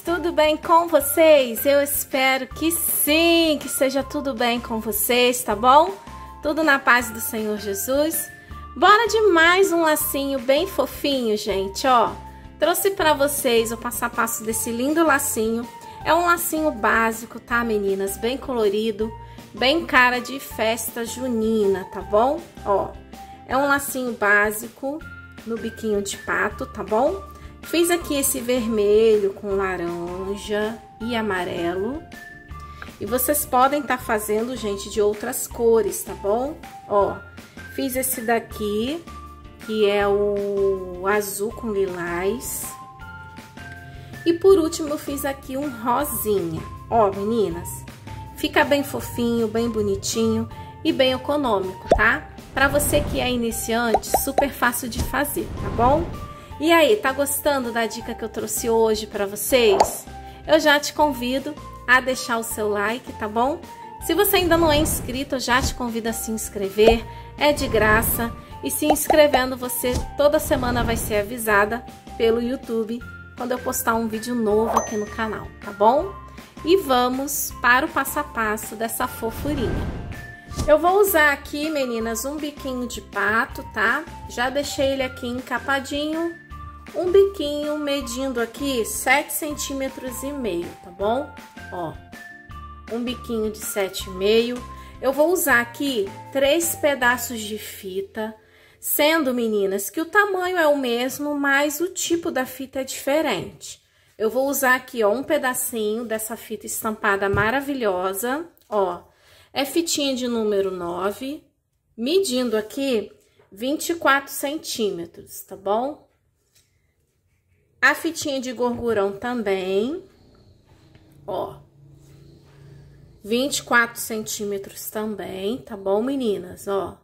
tudo bem com vocês? Eu espero que sim, que seja tudo bem com vocês, tá bom? Tudo na paz do Senhor Jesus. Bora de mais um lacinho bem fofinho, gente, ó. Trouxe para vocês o passo a passo desse lindo lacinho. É um lacinho básico, tá, meninas? Bem colorido, bem cara de festa junina, tá bom? Ó, é um lacinho básico no biquinho de pato, tá bom? Fiz aqui esse vermelho com laranja e amarelo. E vocês podem estar tá fazendo, gente, de outras cores, tá bom? Ó, fiz esse daqui, que é o azul com lilás. E por último, eu fiz aqui um rosinha. Ó, meninas, fica bem fofinho, bem bonitinho e bem econômico, tá? Para você que é iniciante, super fácil de fazer, tá bom? E aí, tá gostando da dica que eu trouxe hoje para vocês? Eu já te convido a deixar o seu like, tá bom? Se você ainda não é inscrito, eu já te convido a se inscrever, é de graça. E se inscrevendo, você toda semana vai ser avisada pelo YouTube quando eu postar um vídeo novo aqui no canal, tá bom? E vamos para o passo a passo dessa fofurinha. Eu vou usar aqui, meninas, um biquinho de pato, tá? Já deixei ele aqui encapadinho um biquinho medindo aqui 7 centímetros e meio, tá bom? Ó, um biquinho de 7,5. Eu vou usar aqui três pedaços de fita, sendo, meninas, que o tamanho é o mesmo, mas o tipo da fita é diferente. Eu vou usar aqui, ó, um pedacinho dessa fita estampada maravilhosa, ó. É fitinha de número 9, medindo aqui 24 centímetros, tá bom? A fitinha de gorgurão também, ó. 24 centímetros também, tá bom, meninas? Ó.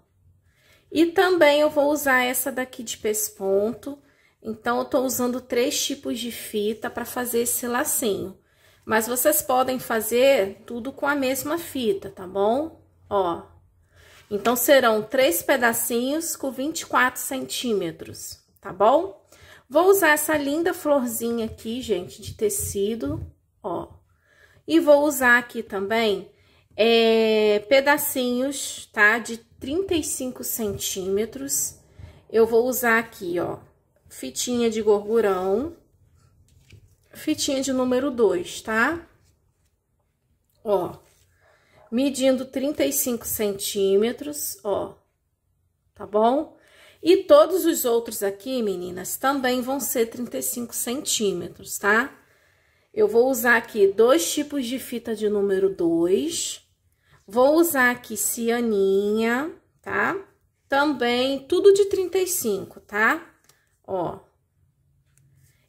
E também eu vou usar essa daqui de pesponto. Então, eu tô usando três tipos de fita para fazer esse lacinho. Mas vocês podem fazer tudo com a mesma fita, tá bom? Ó. Então, serão três pedacinhos com 24 centímetros, tá bom? Vou usar essa linda florzinha aqui, gente, de tecido, ó. E vou usar aqui também é, pedacinhos, tá? De 35 centímetros. Eu vou usar aqui, ó, fitinha de gorgurão, fitinha de número 2, tá? Ó, medindo 35 centímetros, ó, tá bom? E todos os outros aqui, meninas, também vão ser 35 centímetros, tá? Eu vou usar aqui dois tipos de fita de número 2. Vou usar aqui cianinha, tá? Também tudo de 35, tá? Ó.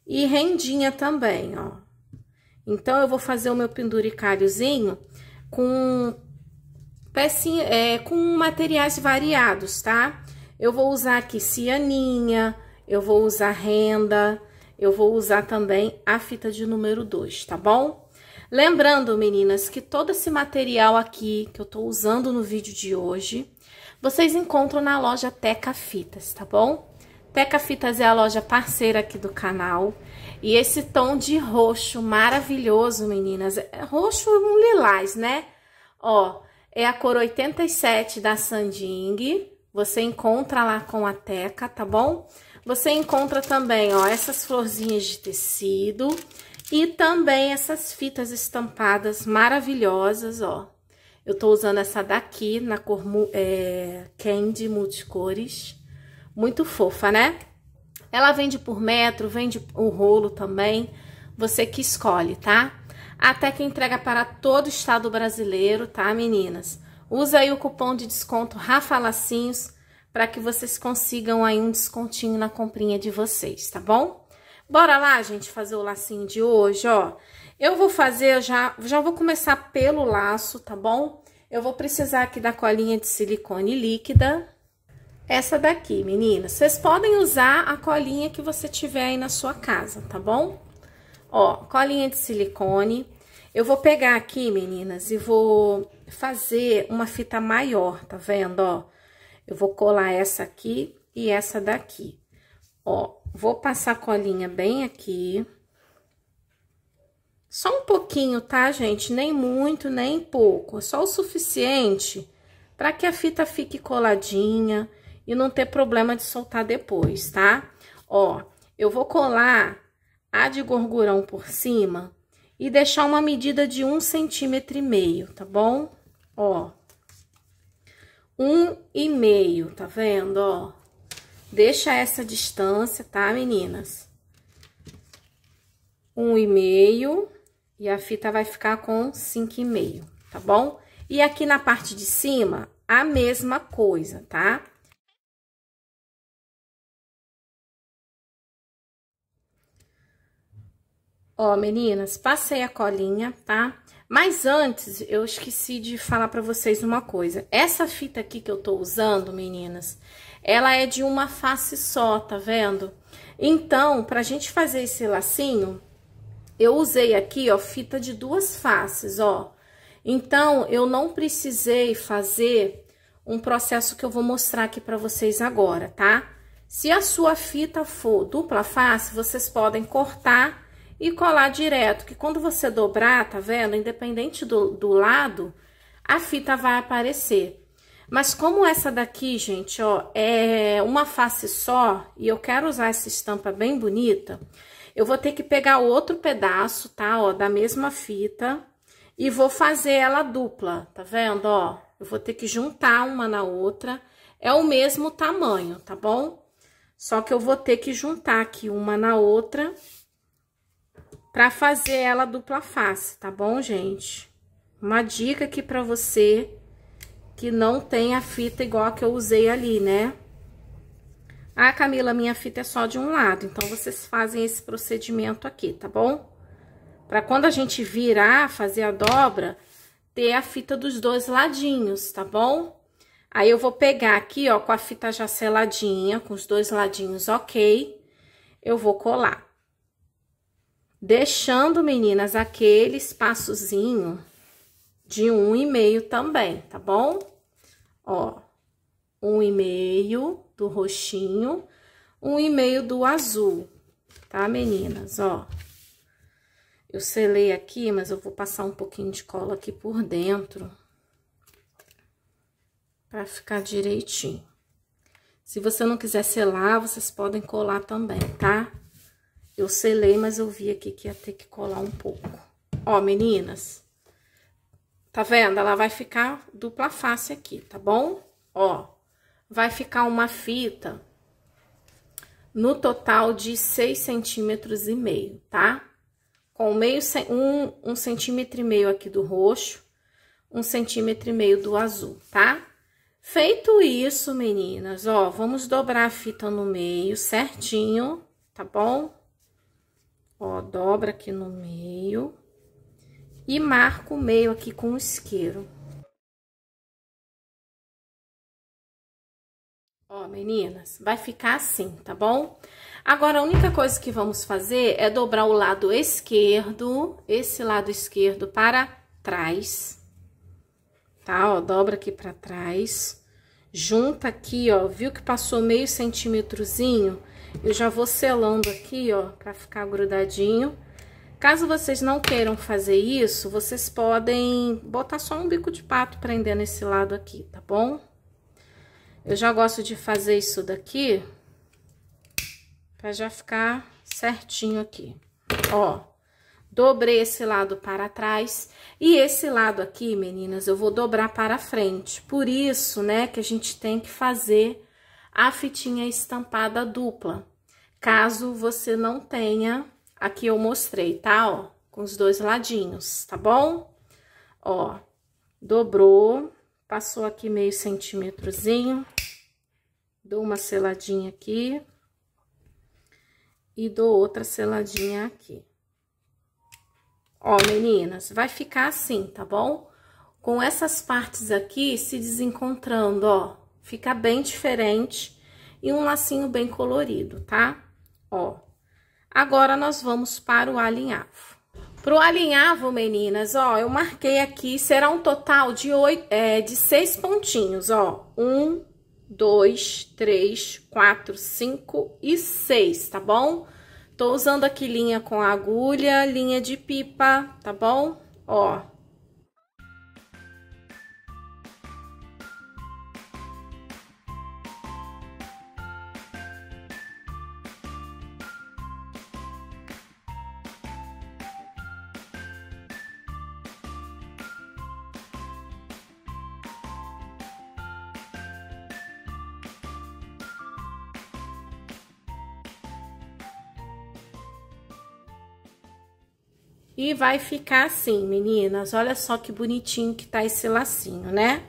E rendinha também, ó. Então, eu vou fazer o meu penduricalhozinho com pecinha, é, com materiais variados, tá? Eu vou usar aqui cianinha, eu vou usar renda, eu vou usar também a fita de número 2, tá bom? Lembrando, meninas, que todo esse material aqui que eu tô usando no vídeo de hoje, vocês encontram na loja Teca Fitas, tá bom? Teca Fitas é a loja parceira aqui do canal. E esse tom de roxo maravilhoso, meninas. É roxo um lilás, né? Ó, é a cor 87 da Sanding. Você encontra lá com a Teca, tá bom? Você encontra também, ó, essas florzinhas de tecido e também essas fitas estampadas maravilhosas, ó. Eu tô usando essa daqui na cor é, Candy Multicores. Muito fofa, né? Ela vende por metro, vende o rolo também. Você que escolhe, tá? Até que entrega para todo o estado brasileiro, tá, meninas? Usa aí o cupom de desconto Rafa Lacinhos para que vocês consigam aí um descontinho na comprinha de vocês, tá bom? Bora lá, gente, fazer o lacinho de hoje, ó. Eu vou fazer, eu já, já vou começar pelo laço, tá bom? Eu vou precisar aqui da colinha de silicone líquida, essa daqui, meninas. Vocês podem usar a colinha que você tiver aí na sua casa, tá bom? Ó, colinha de silicone. Eu vou pegar aqui, meninas, e vou fazer uma fita maior, tá vendo, ó? Eu vou colar essa aqui e essa daqui. Ó, vou passar colinha bem aqui. Só um pouquinho, tá, gente? Nem muito, nem pouco. Só o suficiente para que a fita fique coladinha e não ter problema de soltar depois, tá? Ó, eu vou colar a de gorgurão por cima e deixar uma medida de um centímetro e meio, tá bom? Ó, um e meio, tá vendo, ó? Deixa essa distância, tá, meninas? Um e meio, e a fita vai ficar com cinco e meio, tá bom? E aqui na parte de cima, a mesma coisa, tá? Ó, meninas, passei a colinha, tá? Mas antes, eu esqueci de falar pra vocês uma coisa. Essa fita aqui que eu tô usando, meninas, ela é de uma face só, tá vendo? Então, pra gente fazer esse lacinho, eu usei aqui, ó, fita de duas faces, ó. Então, eu não precisei fazer um processo que eu vou mostrar aqui pra vocês agora, tá? Se a sua fita for dupla face, vocês podem cortar e colar direto, que quando você dobrar, tá vendo? Independente do, do lado, a fita vai aparecer. Mas como essa daqui, gente, ó, é uma face só e eu quero usar essa estampa bem bonita, eu vou ter que pegar outro pedaço, tá, ó, da mesma fita e vou fazer ela dupla, tá vendo, ó? Eu vou ter que juntar uma na outra, é o mesmo tamanho, tá bom? Só que eu vou ter que juntar aqui uma na outra para fazer ela dupla face, tá bom, gente? Uma dica aqui para você que não tem a fita igual a que eu usei ali, né? Ah, Camila, minha fita é só de um lado, então vocês fazem esse procedimento aqui, tá bom? Para quando a gente virar, fazer a dobra, ter a fita dos dois ladinhos, tá bom? Aí eu vou pegar aqui, ó, com a fita já seladinha, com os dois ladinhos ok, eu vou colar. Deixando, meninas, aquele espaçozinho de um e meio também, tá bom? Ó, um e meio do roxinho, um e meio do azul, tá, meninas? Ó, eu selei aqui, mas eu vou passar um pouquinho de cola aqui por dentro. Pra ficar direitinho. Se você não quiser selar, vocês podem colar também, tá? Eu selei, mas eu vi aqui que ia ter que colar um pouco. Ó, meninas, tá vendo? Ela vai ficar dupla face aqui, tá bom? Ó, vai ficar uma fita no total de 6 centímetros e meio, tá? Com meio, um, um centímetro e meio aqui do roxo, um centímetro e meio do azul, tá? Feito isso, meninas, ó, vamos dobrar a fita no meio certinho, tá bom? Ó, dobra aqui no meio. E marco o meio aqui com o isqueiro. Ó, meninas, vai ficar assim, tá bom? Agora, a única coisa que vamos fazer é dobrar o lado esquerdo, esse lado esquerdo para trás. Tá, ó, dobra aqui para trás. Junta aqui, ó, viu que passou meio centímetrozinho? Eu já vou selando aqui, ó, pra ficar grudadinho. Caso vocês não queiram fazer isso, vocês podem botar só um bico de pato prendendo esse lado aqui, tá bom? Eu já gosto de fazer isso daqui, pra já ficar certinho aqui. Ó, dobrei esse lado para trás e esse lado aqui, meninas, eu vou dobrar para frente. Por isso, né, que a gente tem que fazer a fitinha estampada dupla. Caso você não tenha, aqui eu mostrei, tá? Ó, com os dois ladinhos, tá bom? Ó, dobrou, passou aqui meio centímetrozinho, dou uma seladinha aqui e dou outra seladinha aqui. Ó, meninas, vai ficar assim, tá bom? Com essas partes aqui se desencontrando, ó. Fica bem diferente e um lacinho bem colorido, tá? Ó. Agora, nós vamos para o alinhavo. Pro alinhavo, meninas, ó, eu marquei aqui, será um total de, oito, é, de seis pontinhos, ó. Um, dois, três, quatro, cinco e seis, tá bom? Tô usando aqui linha com agulha, linha de pipa, tá bom? Ó, E vai ficar assim, meninas. Olha só que bonitinho que tá esse lacinho, né?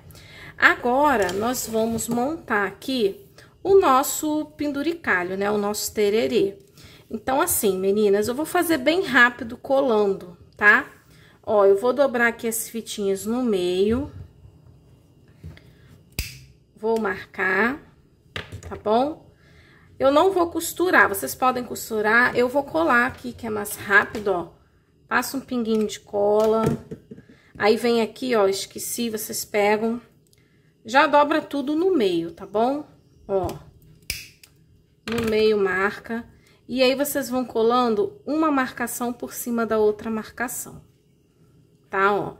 Agora, nós vamos montar aqui o nosso penduricalho, né? O nosso tererê. Então, assim, meninas, eu vou fazer bem rápido colando, tá? Ó, eu vou dobrar aqui as fitinhas no meio. Vou marcar, tá bom? Eu não vou costurar, vocês podem costurar, eu vou colar aqui, que é mais rápido, ó passa um pinguinho de cola. Aí vem aqui, ó, esqueci, vocês pegam. Já dobra tudo no meio, tá bom? Ó, no meio marca. E aí vocês vão colando uma marcação por cima da outra marcação. Tá, ó.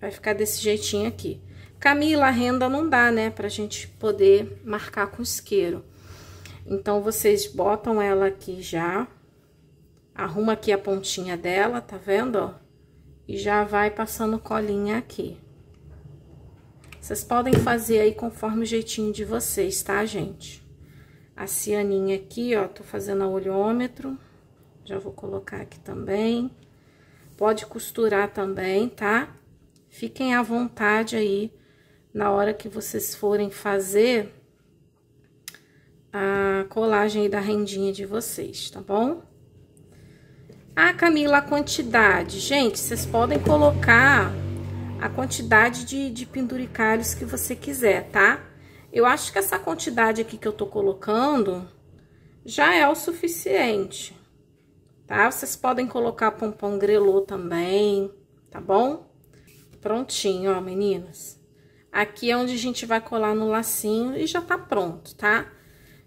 Vai ficar desse jeitinho aqui. Camila, renda não dá, né? Pra gente poder marcar com isqueiro. Então, vocês botam ela aqui já. Arruma aqui a pontinha dela, tá vendo, ó? E já vai passando colinha aqui. Vocês podem fazer aí conforme o jeitinho de vocês, tá, gente? A cianinha aqui, ó, tô fazendo a olhômetro. Já vou colocar aqui também. Pode costurar também, tá? Fiquem à vontade aí na hora que vocês forem fazer a colagem aí da rendinha de vocês, tá bom? Ah, Camila, a quantidade. Gente, vocês podem colocar a quantidade de, de penduricalhos que você quiser, tá? Eu acho que essa quantidade aqui que eu tô colocando já é o suficiente, tá? Vocês podem colocar pompom grelô também, tá bom? Prontinho, ó, meninas. Aqui é onde a gente vai colar no lacinho e já tá pronto, tá?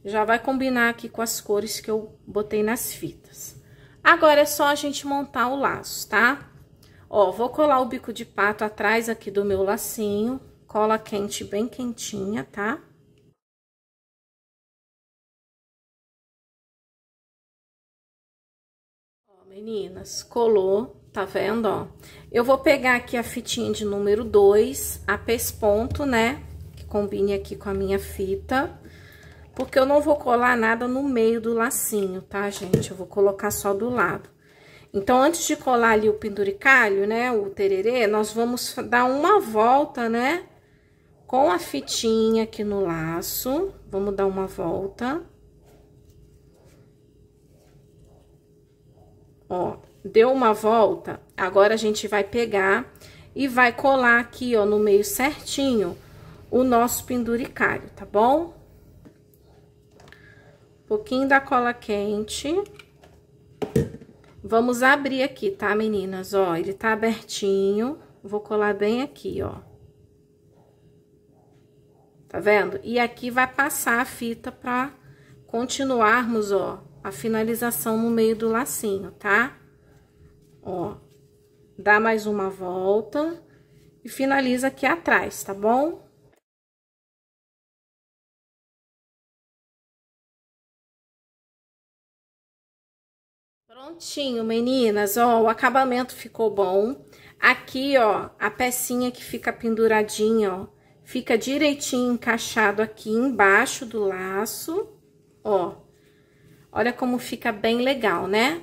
Já vai combinar aqui com as cores que eu botei nas fitas. Agora é só a gente montar o laço, tá? Ó, vou colar o bico de pato atrás aqui do meu lacinho, cola quente bem quentinha, tá? Ó, meninas, colou, tá vendo, ó? Eu vou pegar aqui a fitinha de número 2, a pesponto, né? Que combine aqui com a minha fita. Porque eu não vou colar nada no meio do lacinho, tá, gente? Eu vou colocar só do lado. Então, antes de colar ali o penduricalho, né, o tererê, nós vamos dar uma volta, né, com a fitinha aqui no laço. Vamos dar uma volta. Ó, deu uma volta, agora a gente vai pegar e vai colar aqui, ó, no meio certinho, o nosso penduricalho, tá bom? pouquinho da cola quente. Vamos abrir aqui, tá, meninas? Ó, ele tá abertinho. Vou colar bem aqui, ó. Tá vendo? E aqui vai passar a fita pra continuarmos, ó, a finalização no meio do lacinho, tá? Ó, dá mais uma volta e finaliza aqui atrás, tá bom? Prontinho, meninas, ó, o acabamento ficou bom. Aqui, ó, a pecinha que fica penduradinha, ó, fica direitinho encaixado aqui embaixo do laço, ó. Olha como fica bem legal, né?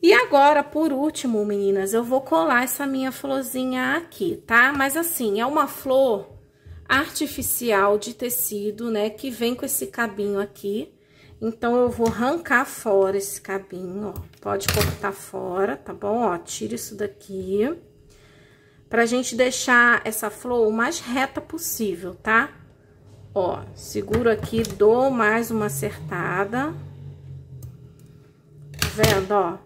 E agora, por último, meninas, eu vou colar essa minha florzinha aqui, tá? Mas assim, é uma flor artificial de tecido, né, que vem com esse cabinho aqui. Então, eu vou arrancar fora esse cabinho, ó. Pode cortar fora, tá bom? Ó, tira isso daqui. Pra gente deixar essa flor o mais reta possível, tá? Ó, seguro aqui, dou mais uma acertada. Tá vendo, ó?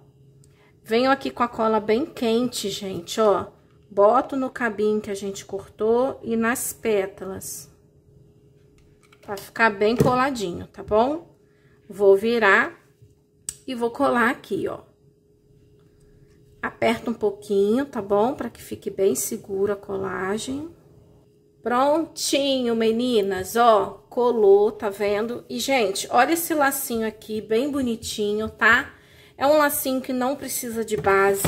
Venho aqui com a cola bem quente, gente, ó. Boto no cabinho que a gente cortou e nas pétalas. Pra ficar bem coladinho, tá bom? Vou virar e vou colar aqui, ó. Aperta um pouquinho, tá bom? Para que fique bem segura a colagem. Prontinho, meninas, ó, colou, tá vendo? E, gente, olha esse lacinho aqui, bem bonitinho, tá? É um lacinho que não precisa de base,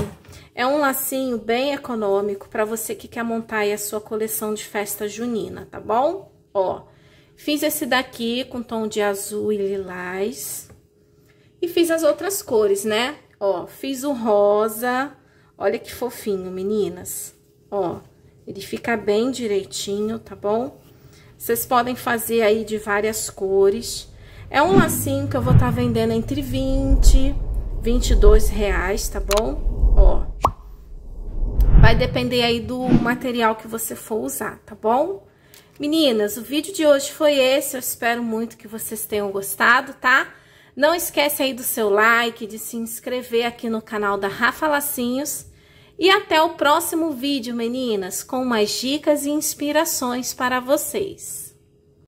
é um lacinho bem econômico para você que quer montar aí a sua coleção de festa junina, tá bom? Ó, Fiz esse daqui com tom de azul e lilás. E fiz as outras cores, né? Ó, fiz o rosa. Olha que fofinho, meninas. Ó, ele fica bem direitinho, tá bom? Vocês podem fazer aí de várias cores. É um lacinho que eu vou estar tá vendendo entre 20, 22 reais, tá bom? Ó, vai depender aí do material que você for usar, tá bom? Meninas, o vídeo de hoje foi esse, eu espero muito que vocês tenham gostado, tá? Não esquece aí do seu like, de se inscrever aqui no canal da Rafa Lacinhos. E até o próximo vídeo, meninas, com mais dicas e inspirações para vocês.